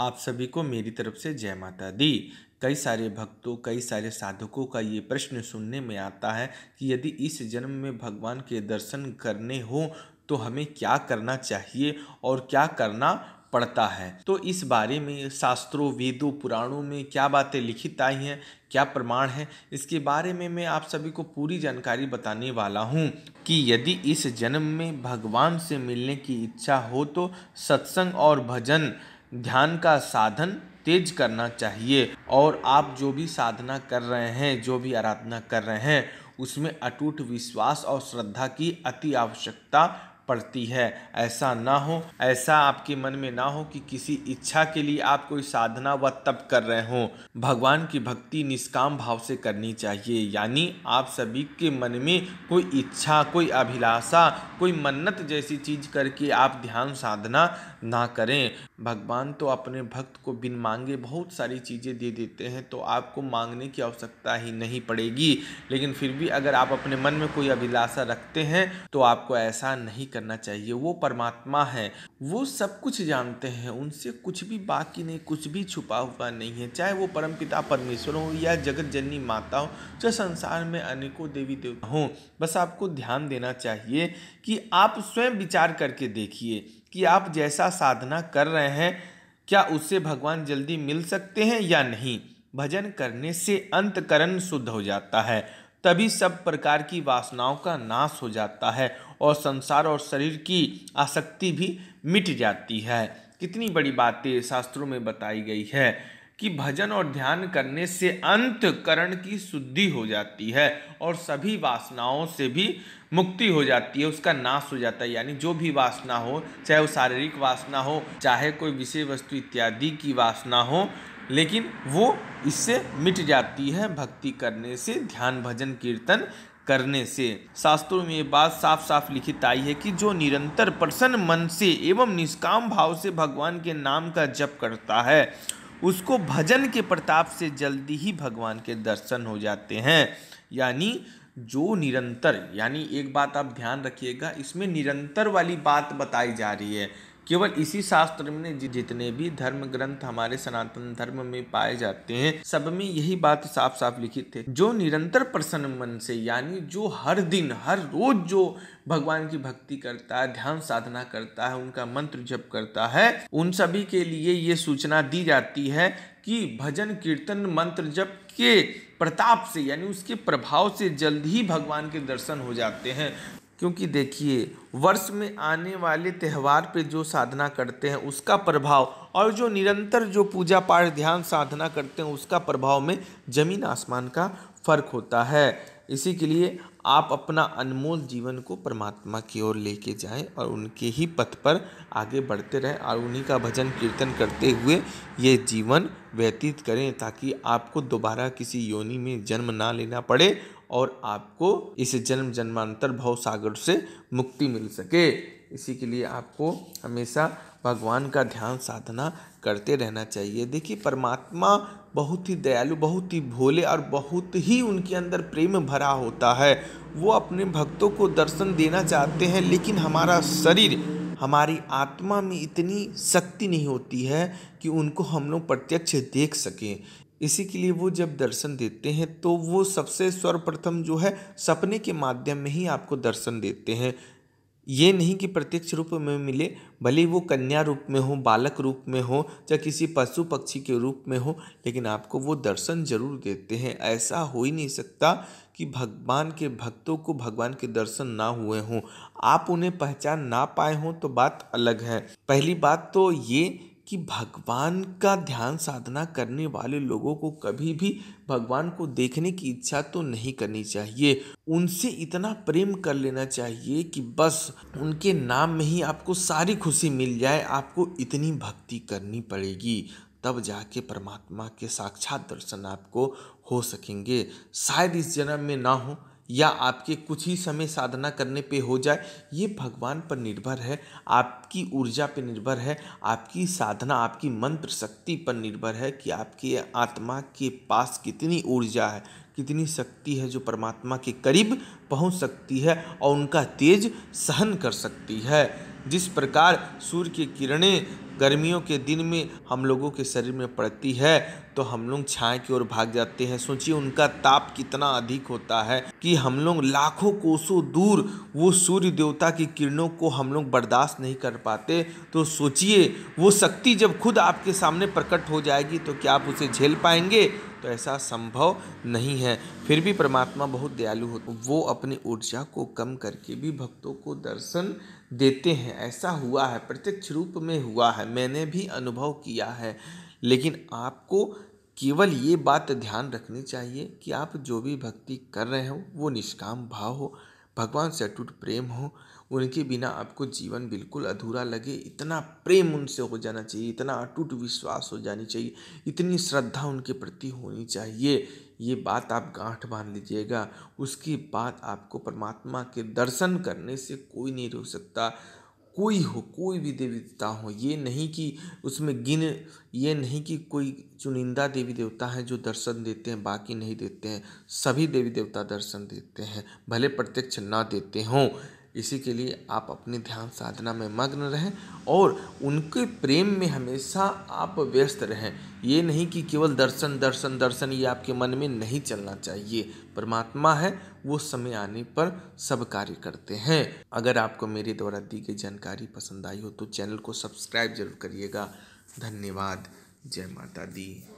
आप सभी को मेरी तरफ से जय माता दी कई सारे भक्तों कई सारे साधकों का ये प्रश्न सुनने में आता है कि यदि इस जन्म में भगवान के दर्शन करने हो तो हमें क्या करना चाहिए और क्या करना पड़ता है तो इस बारे में शास्त्रों वेदों पुराणों में क्या बातें लिखित आई हैं क्या प्रमाण है इसके बारे में मैं आप सभी को पूरी जानकारी बताने वाला हूँ कि यदि इस जन्म में भगवान से मिलने की इच्छा हो तो सत्संग और भजन ध्यान का साधन तेज करना चाहिए और आप जो भी साधना कर रहे हैं जो भी आराधना कर रहे हैं उसमें अटूट विश्वास और श्रद्धा की अति आवश्यकता पड़ती है ऐसा ना हो ऐसा आपके मन में ना हो कि किसी इच्छा के लिए आप कोई साधना व तप कर रहे हो भगवान की भक्ति निष्काम भाव से करनी चाहिए यानी आप सभी के मन में कोई इच्छा कोई अभिलाषा कोई मन्नत जैसी चीज करके आप ध्यान साधना ना करें भगवान तो अपने भक्त को बिन मांगे बहुत सारी चीज़ें दे देते हैं तो आपको मांगने की आवश्यकता ही नहीं पड़ेगी लेकिन फिर भी अगर आप अपने मन में कोई अभिलाषा रखते हैं तो आपको ऐसा नहीं करना चाहिए वो परमात्मा है वो सब कुछ जानते हैं उनसे कुछ भी बाकी नहीं कुछ भी छुपा हुआ नहीं है चाहे वो पिता परमेश्वर हो या जगत जननी माता हो चाहे संसार में अनेकों देवी देवता हों बस आपको ध्यान देना चाहिए कि आप स्वयं विचार करके देखिए कि आप जैसा साधना कर रहे हैं क्या उससे भगवान जल्दी मिल सकते हैं या नहीं भजन करने से अंतकरण शुद्ध हो जाता है तभी सब प्रकार की वासनाओं का नाश हो जाता है और संसार और शरीर की आसक्ति भी मिट जाती है कितनी बड़ी बातें शास्त्रों में बताई गई है कि भजन और ध्यान करने से अंतकरण की शुद्धि हो जाती है और सभी वासनाओं से भी मुक्ति हो जाती है उसका नाश हो जाता है यानी जो भी वासना हो चाहे वो शारीरिक वासना हो चाहे कोई विषय वस्तु इत्यादि की वासना हो लेकिन वो इससे मिट जाती है भक्ति करने से ध्यान भजन कीर्तन करने से शास्त्रों में ये बात साफ साफ लिखित आई है कि जो निरंतर प्रसन्न मन से एवं निष्काम भाव से भगवान के नाम का जप करता है उसको भजन के प्रताप से जल्दी ही भगवान के दर्शन हो जाते हैं यानी जो निरंतर यानी एक बात आप ध्यान रखिएगा इसमें निरंतर वाली बात बताई जा रही है केवल इसी शास्त्र में जितने भी धर्म ग्रंथ हमारे सनातन धर्म में पाए जाते हैं सब में यही बात साफ साफ लिखित थे जो निरंतर प्रसन्न मन से यानी जो हर दिन हर रोज जो भगवान की भक्ति करता है ध्यान साधना करता है उनका मंत्र जप करता है उन सभी के लिए ये सूचना दी जाती है कि भजन कीर्तन मंत्र जप के प्रताप से यानी उसके प्रभाव से जल्द ही भगवान के दर्शन हो जाते हैं क्योंकि देखिए वर्ष में आने वाले त्यौहार पे जो साधना करते हैं उसका प्रभाव और जो निरंतर जो पूजा पाठ ध्यान साधना करते हैं उसका प्रभाव में ज़मीन आसमान का फर्क होता है इसी के लिए आप अपना अनमोल जीवन को परमात्मा की ओर लेके जाएं और उनके ही पथ पर आगे बढ़ते रहें और उन्हीं का भजन कीर्तन करते हुए ये जीवन व्यतीत करें ताकि आपको दोबारा किसी योनि में जन्म ना लेना पड़े और आपको इस जन्म जन्मांतर भव सागर से मुक्ति मिल सके इसी के लिए आपको हमेशा भगवान का ध्यान साधना करते रहना चाहिए देखिए परमात्मा बहुत ही दयालु बहुत ही भोले और बहुत ही उनके अंदर प्रेम भरा होता है वो अपने भक्तों को दर्शन देना चाहते हैं लेकिन हमारा शरीर हमारी आत्मा में इतनी शक्ति नहीं होती है कि उनको हम लोग प्रत्यक्ष देख सकें इसी के लिए वो जब दर्शन देते हैं तो वो सबसे सर्वप्रथम जो है सपने के माध्यम में ही आपको दर्शन देते हैं ये नहीं कि प्रत्यक्ष रूप में मिले भले वो कन्या रूप में हो बालक रूप में हो या किसी पशु पक्षी के रूप में हो लेकिन आपको वो दर्शन जरूर देते हैं ऐसा हो ही नहीं सकता कि भगवान के भक्तों को भगवान के दर्शन ना हुए हों आप उन्हें पहचान ना पाए हों तो बात अलग है पहली बात तो ये कि भगवान का ध्यान साधना करने वाले लोगों को कभी भी भगवान को देखने की इच्छा तो नहीं करनी चाहिए उनसे इतना प्रेम कर लेना चाहिए कि बस उनके नाम में ही आपको सारी खुशी मिल जाए आपको इतनी भक्ति करनी पड़ेगी तब जाके परमात्मा के साक्षात दर्शन आपको हो सकेंगे शायद इस जन्म में ना हो या आपके कुछ ही समय साधना करने पे हो जाए ये भगवान पर निर्भर है आपकी ऊर्जा पे निर्भर है आपकी साधना आपकी मंत्र शक्ति पर निर्भर है कि आपकी आत्मा के पास कितनी ऊर्जा है कितनी शक्ति है जो परमात्मा के करीब पहुंच सकती है और उनका तेज सहन कर सकती है जिस प्रकार सूर्य की किरणें गर्मियों के दिन में हम लोगों के शरीर में पड़ती है तो हम लोग छाए की ओर भाग जाते हैं सोचिए उनका ताप कितना अधिक होता है कि हम लोग लाखों कोसों दूर वो सूर्य देवता की किरणों को हम लोग बर्दाश्त नहीं कर पाते तो सोचिए वो शक्ति जब खुद आपके सामने प्रकट हो जाएगी तो क्या आप उसे झेल पाएंगे तो ऐसा संभव नहीं है फिर भी परमात्मा बहुत दयालु हो तो वो अपनी ऊर्जा को कम करके भी भक्तों को दर्शन देते हैं ऐसा हुआ है प्रत्यक्ष रूप में हुआ है मैंने भी अनुभव किया है लेकिन आपको केवल ये बात ध्यान रखनी चाहिए कि आप जो भी भक्ति कर रहे हो वो निष्काम भाव हो भगवान से अटूट प्रेम हो उनके बिना आपको जीवन बिल्कुल अधूरा लगे इतना प्रेम उनसे हो जाना चाहिए इतना अटूट विश्वास हो जानी चाहिए इतनी श्रद्धा उनके प्रति होनी चाहिए ये बात आप गांठ बांध लीजिएगा उसके बाद आपको परमात्मा के दर्शन करने से कोई नहीं रोक सकता कोई हो कोई भी देवी देवता हो ये नहीं कि उसमें गिन ये नहीं कि कोई चुनिंदा देवी देवता है जो दर्शन देते हैं बाकी नहीं देते हैं सभी देवी देवता दर्शन देते हैं भले प्रत्यक्ष ना देते हों इसी के लिए आप अपने ध्यान साधना में मग्न रहें और उनके प्रेम में हमेशा आप व्यस्त रहें ये नहीं कि केवल दर्शन दर्शन दर्शन ये आपके मन में नहीं चलना चाहिए परमात्मा है वो समय आने पर सब कार्य करते हैं अगर आपको मेरे द्वारा दी गई जानकारी पसंद आई हो तो चैनल को सब्सक्राइब जरूर करिएगा धन्यवाद जय माता दी